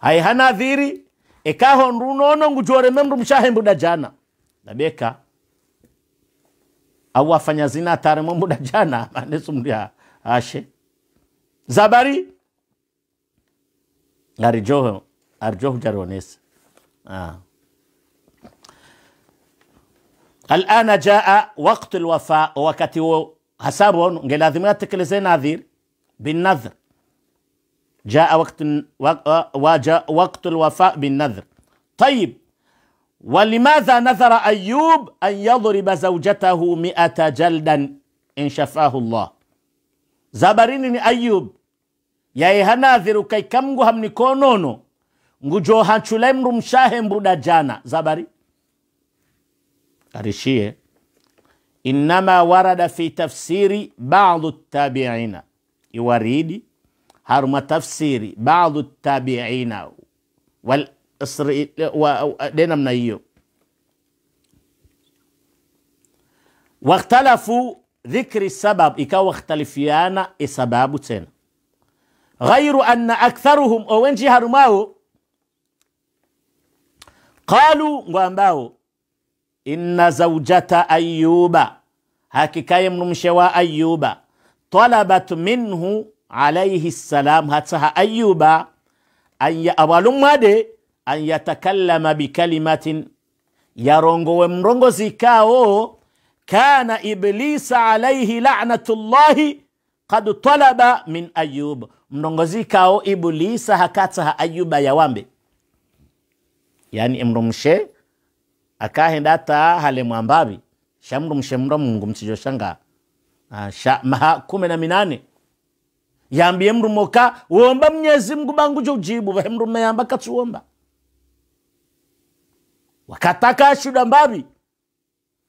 haiha nadhiri ekaho nrunono ngujoreme mndu mshahe mbuda jana labeka wafanya zina ataremwe muda jana maneso mria ashe zabari arijoho arijoho jaronesa ah. الآن جاء وقت الوفاء وكتي حسابون قال لازم تكلزي ناذير بالنذر جاء وقت وجاء وقت الوفاء بالنذر طيب ولماذا نذر أيوب أن يضرب زوجته مئة جلدا إن شفاه الله زبريني أيوب يا إيهانا ذيرو كي كمغو هم نكونونو نجو هنشلم رمشاهم بودا جانا زبري أرشيه إنما ورد في تفسير بعض التابعين يوريدي هرم تفسير بعض التابعين إسرائيل من نيو واختلفوا ذكر السبب إكاو اختلف يانا السبب تين غير أن أكثرهم أو إن جهرماه قالوا وأنباه إن زوجة أيوب هكيكا يمن مشوا أيوب طلبت منه عليه السلام هاتها أيوب أن يأولم ماذا an yatakallama bikalimatin yarongowe mrongo zikao kana iblisa alaihi lanatullahi kad talaba min ayub mrongozi kao iblisa hakataha ayuba yawambe yani mrumshe imrumshe akahendata hale mwambabi shamrumshe mra mungu shanga ah, sha maha kumi na minane yambie mrumoka womba mnyezi mngu bangu jo ujibu vahemrumeyamba katsuomba wakataka wakhatakashidwa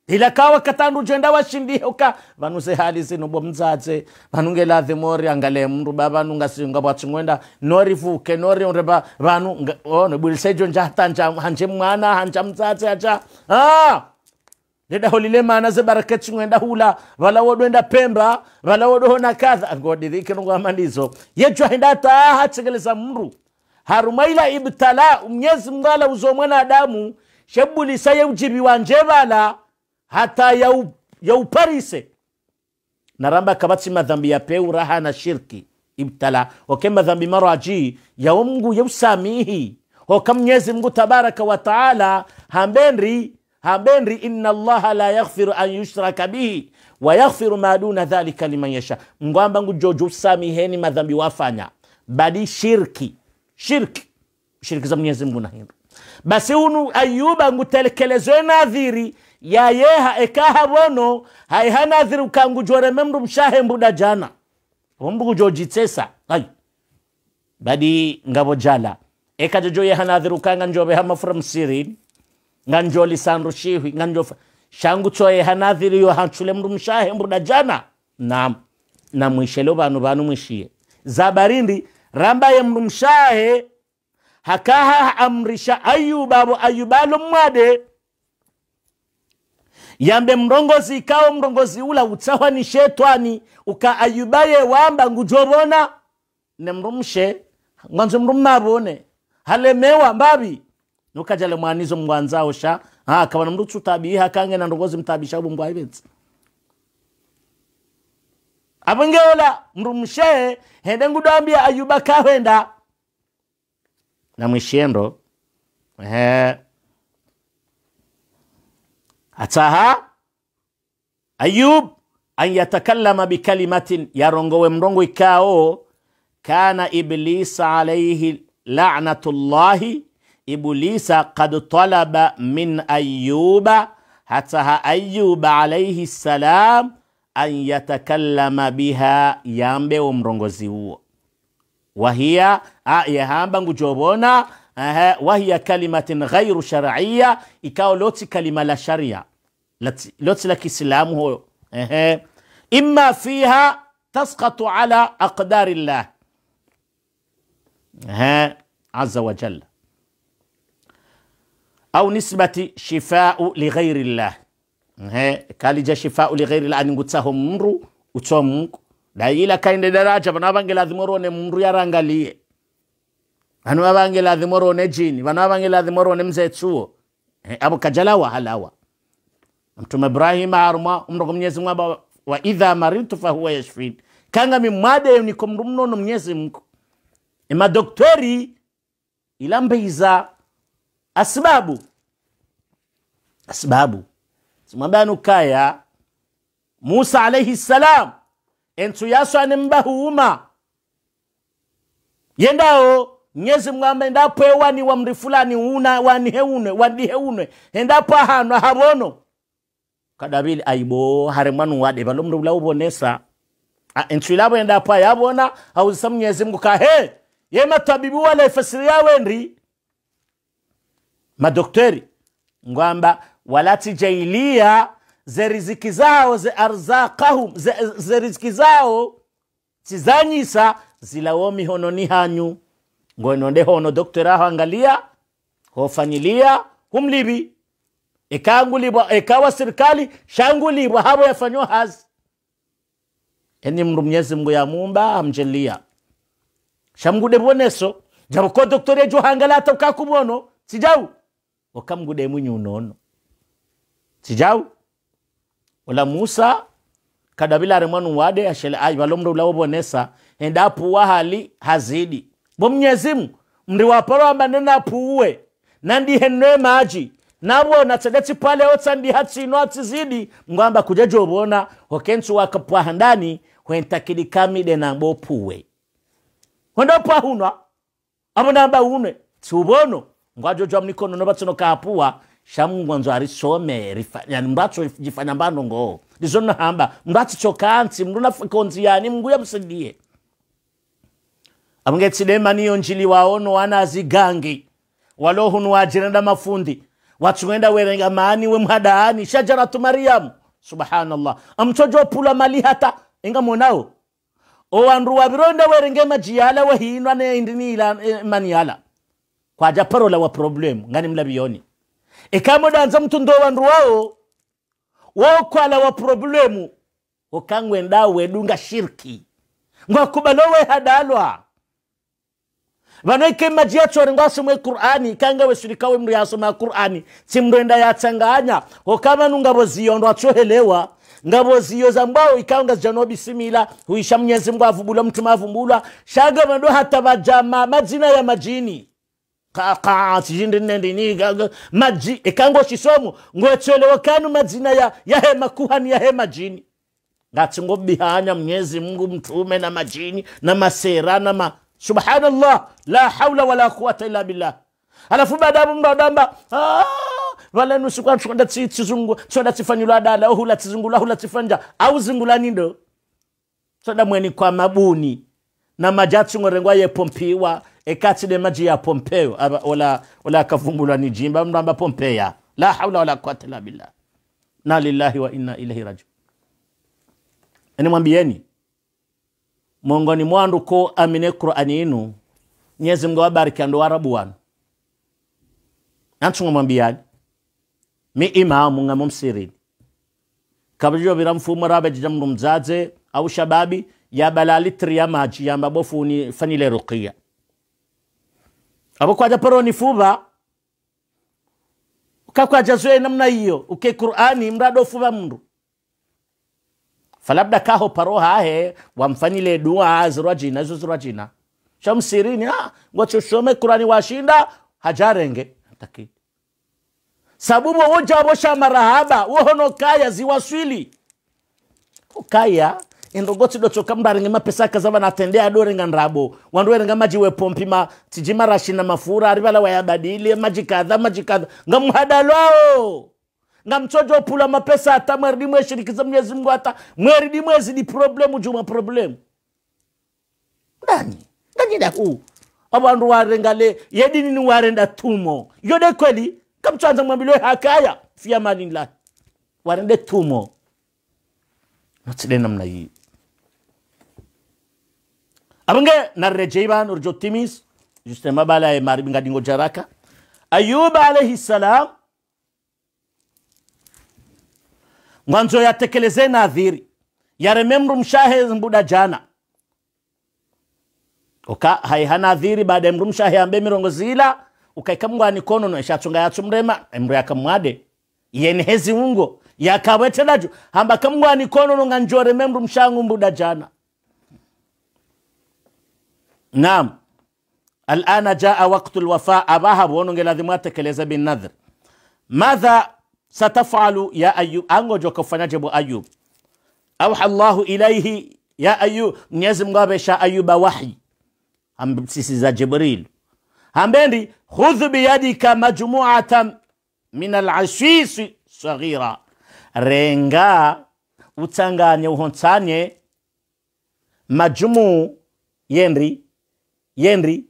ilakawa katandu jenda washindihoka vanuse hali zino bwa vanu vanunge lave mori angale mndu baba nungasinga bwachingwenda norivuke nori ureba vanu one oh, bwilisejo njatanja hanje mwana hanja mdzadze aja ah! lidaholile mana zebaraka chingwenda hula vala wodwenda pemba vala wodohona kadha ngodirikenongoamandizo yejwahenda taha chegeleza mru harumaila ibtala mnyezi mngala uzomwanadamu adamu shebulisa yeujibiwa njebala hata yau, yauparise naramba kabatsi madhambi yapeu raha na shirki ibtala oke madhambi maraji yaumngu yeusamihi hoka mnyezi mngu tabaraka wa taala hambenri hambenri inna allaha la yaghfiru an yushraka bihi wa yaghfiru ma duna dhalika liman yasha mngwamba ngu jojo usamiheni madhambi wafanya badi shirki shirki shirki za mnyezi mngu na hindu basi unu ayuba ngutelekelezwe nadhiri yayeha ekahabono haeha nadhiri ukangujoreme mndu mshahe mbuda jana ombugujojitsesa ai badi ngabo jala ekajojo yeha nadhiri ukanga njobeha mafura msirini nganjoli sandu shihwi nganjo shangu tsoyeha nadhiri yo hanchule mndu mshahe mbuda jana na namwishelo banu banu mwishiye zabarindi ramba ye mndu mshahe hakaha amrisha ayuba abo ayuba alomwade yambe mrongozi ikawo mrongozi ula utsawa ni shetwani uka ayubaye wamba ngujobona ne nemrumshe ngwanzo mrummabone halemewa mbabi nukajale mwanizo mwanza mwanzaosha ha kabana mndu tsutabii hakange na ndongozi mtabisha ubu mbwaivetsa apo ngeola mrumshe hende ngudambia ayuba kahwenda na mwishiendo ehe ataha ayub an yatakallama bikalimatin yarongowe mrongo ikao kana iblisa alaihi lanatullahi iblisa qad talaba min ayuba hataha ayuba alaihi salam an yatakallama biha yambe wo mrongozi huo wahiya Ah, yehamba ngujobona wahiya kalimatin ghairu sharaiya ikao loti kalima la sharia loti, loti la kisilamu hoyo imma fiha tasqatu ala aqdari llah azza wa jalla au nisbati shifau lighairi llah kalija shifau lighairi llah aningutsaho mru utso mungu dayila kainde daraja vana vange mru yarangalie vanova vange lazima rone jini vanova vange lazima rone mzetsuwo eh, abo kajala wahalawa mtume ibrahim harumwa umndoko mnyezi mwaba wa idha maritu fahuwa yashfin kanga mimwadeyo niko mndu mnono mnyezi mngu imadoktori e, ilambeiza asibabu asibabu simwabanu kaya musa alaihi salam entsu yaso anembahuuma yendawo nyezi mwamba endapo ewani wa mri fulani una wani heune waniheunwe heune endapo ahantu habono kadabili aibo hare mwanu wade balo mri ulaubonesa entwi labo endapo ayabona awuzisa mnyezi mngu he ye matabibu wala ifasiri yawe ndri madokteri ngwamba jailia ze riziki zao ze arzakahum ze, ze riziki zao tizanyisa zilawo mihononi hanyu ngoyno nde hono doktora ho angalia ho fanyilia humlibi ikanguliwa ikawa serikali shanguliwa hawo yafanywa hazi eni mndu mnyezi ya mumba amjelia shamgude jabu bwoneso jabuko doktori ejo hangalata ukakubwono sijau okamgude mwinyi unono sijau ola musa kadabila remanu wade ashele ayi balomro ulawobonesa endapu wahali hazidi bo bomnyezimu mliwapora maneno apuue nandihenwe maji nabo nategeti pale otsa ndihatsino atizidi mgwamba kujeje obona hokentsu wakapwaha ndani hwentakili kamide nambo puwe hondo pwahunwa abo namba unwe tsubono ngwajojwa mnikono nobatsono kapuwa shamungwanzo arisome yani mbatso jifanya mbano ngoo ndizonahamba mbatso chokantsi chokansi mndunakonzi yani mnguya msidie amungetsile niyo njili waono wana azigangi walohu wajirenda mafundi watsungenda werenga maani we mhadaani shajaratu mariamu subhanallah amchojo pula mali hata enga monao owandu wavironda werenge majiala wa hinwa majiyala indini ila e, maniala kwa kwaja la wa problemu ngani mlabiyoni ekamodanza mtu ndo wandu wao la wa problemu okangwenda wedunga shirki ngwakubalowe hadalwa vanoike chorengwa somwe qur'ani kanga we mndu yasoma qur'ani chimndwenda yachanganya hokava nu ngavoziyo ndwachohelewa ngavoziyo zambwao ikaunga zijano bisimila huisha mnyezi mngu avumbulwa mtu mavumbula shaga vando hata vajama majina ya majini maji ikango e, shisomo ngocholewa kanu majina ya yahe makuhani yahe majini ngati ngobihanya mnyezi mngu mtume na majini na masera na ma subhanallah la haula wala quwata illa billah alafu baada ya baadabu mbadamba valenu ah, sikwa tukwenda tsizungu tsoda tsifanyula dala ohula tsizungula hula tsifanja au zingulani nindo tsoda mweni kwa mabuni na ngorengwa ye pompiwa ekati de maji ya pompeo wala wala kafumbula ni jimba mndu amba pompeya la haula wala quwata illa billah na lillahi wa inna ilaihi rajiun ene mwambieni mongoni mwandu ko amine qur'ani inu nyezi mga wabariki andu warabu wanu nantu mwambiani mi imamu nga mumsirini kabujo bira mfumo rabe jamru mzaze au shababi ya tri ya maji ya mbabofu ni fanile rukia abo japaro ni fuba ukakwaja zoe namna hiyo uke qur'ani mrado fuba mndu falabda kaho paro hahe wamfanyile dua zirwa jina izo zirwa jina shamsirini ah, ngochoshome kurani washinda hajarenge taki sabubu wojabosha marahaba wohonokaya ziwaswili ukaya endogoti dochoka mbarenge mapesa kazaba natendea adorenga nrabo wandwerenga maji we pompi ma tijima rashina mafura arivala wayabadili maji kadha maji kadha ngamuhadalwao nga mchojo pula mapesa ata mweri limwe shirikiza mwenyezi mungu ata mweri limwe zidi problemu juma problemu nani ndani ndanyida ku abantu warengale yedinini warenda tumo yode kweli kamtswanza mwambilwe hakaya fia manini lahi warende tumo notsile namna hii abange narrejei bano rijo timis justema bala balaye maribinga dingo jaraka ayuba alayhi salam ngwanzo yatekeleze nadhiri yarememru mshahe mbuda jana oka haiha nadhiri baada emru mshahe ambe mirongo zila ukaikamgwani kono no ishatunga yatsu mrema emru yakamwade yene hezi ungo yakawetelajo hamba kamgwani kono no nganjore memru mshangu mbuda jana naam الآن جاء وقت الوفاء أباها بونو لازم أتكلز بالنذر ماذا satafalu ya ayub angojo kufanyaje bu ayub auha llahu ilaihi ya ayub mwenyezi mungu amesha ayuba wahi sisi za jibril hambendi khudh biyadika majmuatan min alashisi saghira renga utsanganye uhontanye majumuu yenri yenri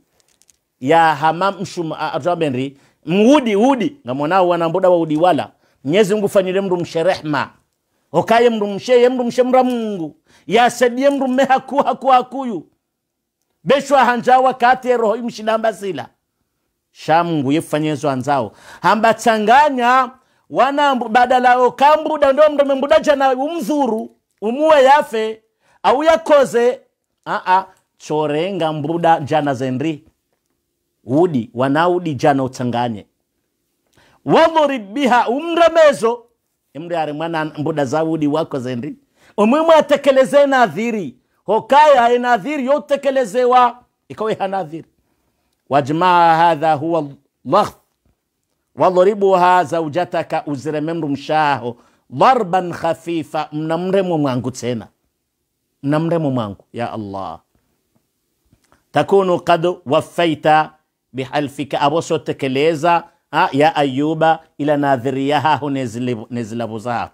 ya hama mshuma mwudi mudi udi ngamwanao wanambuda wa wala mnyezi mungu fanyire mndu mshe rehma okaye mndu mshe ye mndu mshe mra mungu yasedie mndu mme haku haku hakuyu beshwa hanjawa kate roho imshidamba sila shamungu yefufanyezo anzao hambatsanganya wana badala okambuda ndo mndu membuda jana umzuru umuwe yafe au yakoze aa chorenga mbuda jana zendri udi wanaudi jana utanganye wadhurib biha umremezo imri mwana mbuda zaudi wako zendi omwimwe atekeleze nadhiri hokaya enadhiri yotekelezewa ikawe hanadhiri wajmaa hadha huwa lagh wadhuribuha zaujataka uzirememru mshaho darban khafifa mnamremo mwangu tena mnamremo mwangu ya allah takunu kad wafaita bihalfika abosotekeleza ha, ya ayuba ila nadhiriyahahu nezilavuzahahu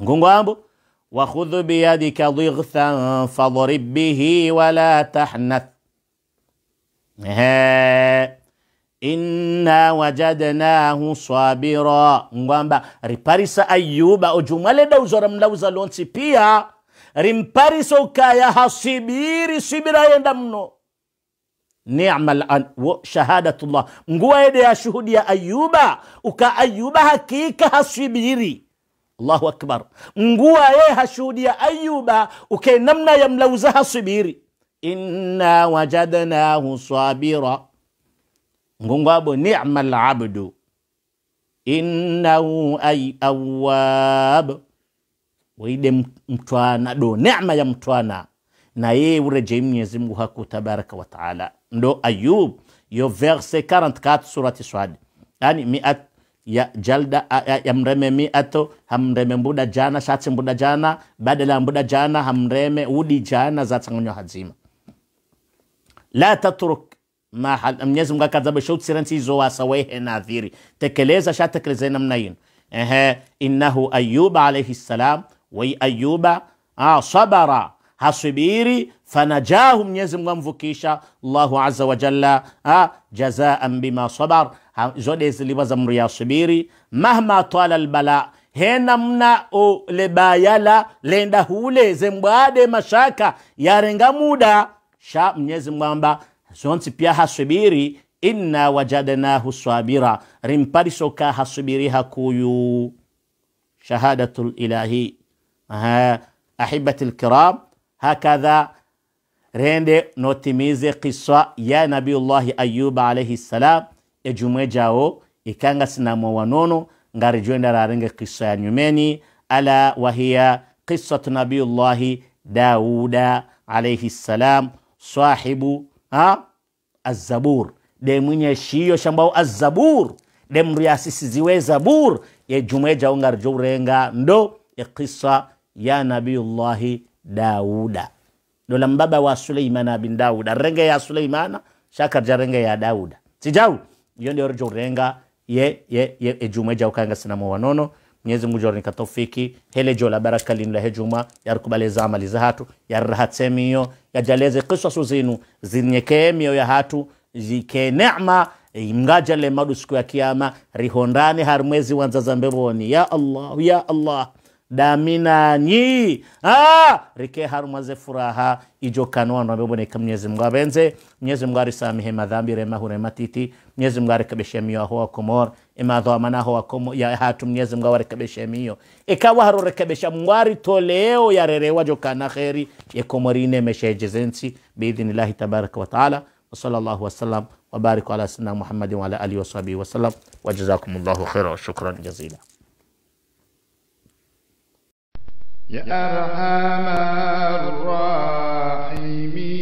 ngungu ambu wakhudhu biyadika dhightan fadhrib bihi wala tahnath Ehe. inna wajadnahu sabira ngwamba riparisa ayuba ojumale uzora mlauza lonsi pia rimparisa ukaya hasibiri sibira yenda mno ni'mal shahadatullah nguwaede ya shuhudi ya ayuba uka ayuba hakika haswibiri allahu akbar nguwa ye ya ayuba uke namna ya mlauza haswibiri inna wajadnahu sabira ngungwabo ni'ma labdu innahu ay awwab waide mtwana do neema ya mtwana na yeye ureje mwenyezi mungu haku tabaraka taala ndo Ayub yo verse 44 surati Swad yani miat ya jalda ya, ya mreme miato hamreme mbuda jana shati mbuda jana badala mbuda jana hamreme udi jana za tsanganyo hazima la tatruk ma Mwenyezi Mungu akadzabe shautsiransi izo wasawehe nadhiri tekeleza tekeleza namna yino ehe innahu ayuba alayhi salam wai ayuba ah, sabara hasubiri فنجاهم يزم مغم الله عز وجل جزاء بما صبر زودي سلي بزمر صبيري مهما طال البلاء هنا منا او لبايالا لندا هولي زمباد مشاكا يا رنغا مودا شا منيزي مغم با زونتي بياها إنا وجدناه صابرا رمباري سوكا صبيري هكويو شهادة الإلهي أحبة الكرام هكذا rende notimize kiswa ya nabiullahi ayuba alayhi salam ejumwe jawo ikanga sinamo wanono ngari jwenda kiswa ya nyumeni ala wahiya qissatu nabiullahi dauda alayhi salam sahibu ha azabur de mwenye shiyo shambao azabur de mriasisiziwe zabur ye jumwe jawo ngari jowrenga ndo e ikisa ya nabiyullahi dauda dola mbaba wa Suleimana bin Dauda renge ya Suleimana shakarja renge ya Dauda sijau iyo ndio rjo renga ye ye ye ejuma jau kanga sina wanono Mwenyezi Mungu jornika tofiki hele jola baraka la hejuma za amali za hatu ya jaleze kisasu suzinu zinyekemio ya hatu zike neema e le madu siku ya kiyama rihondani har mwezi wanza zambeboni ya Allah ya Allah daminanyi ah, rike harumaze furaha ijo kanwana biboneka mnyezi mungu abenze mnyezi mungu arisaamihe madhambi remahure matiti mnyezi mungu arekebeshe mio aho wakomor imadhamanaho wakomo ya hatu mnyezi mungu awarekebeshe mio ikawa harorekebesha mungu ya rerewa jo kana kheri yekomorine meshejezensi biidhnillahi tabaraka wataala وصلى الله وسلم وبارك على سيدنا محمد وعلى اله وصحبه وسلم وجزاكم الله خيرا shukran جزيلا يا أرحم الراحمين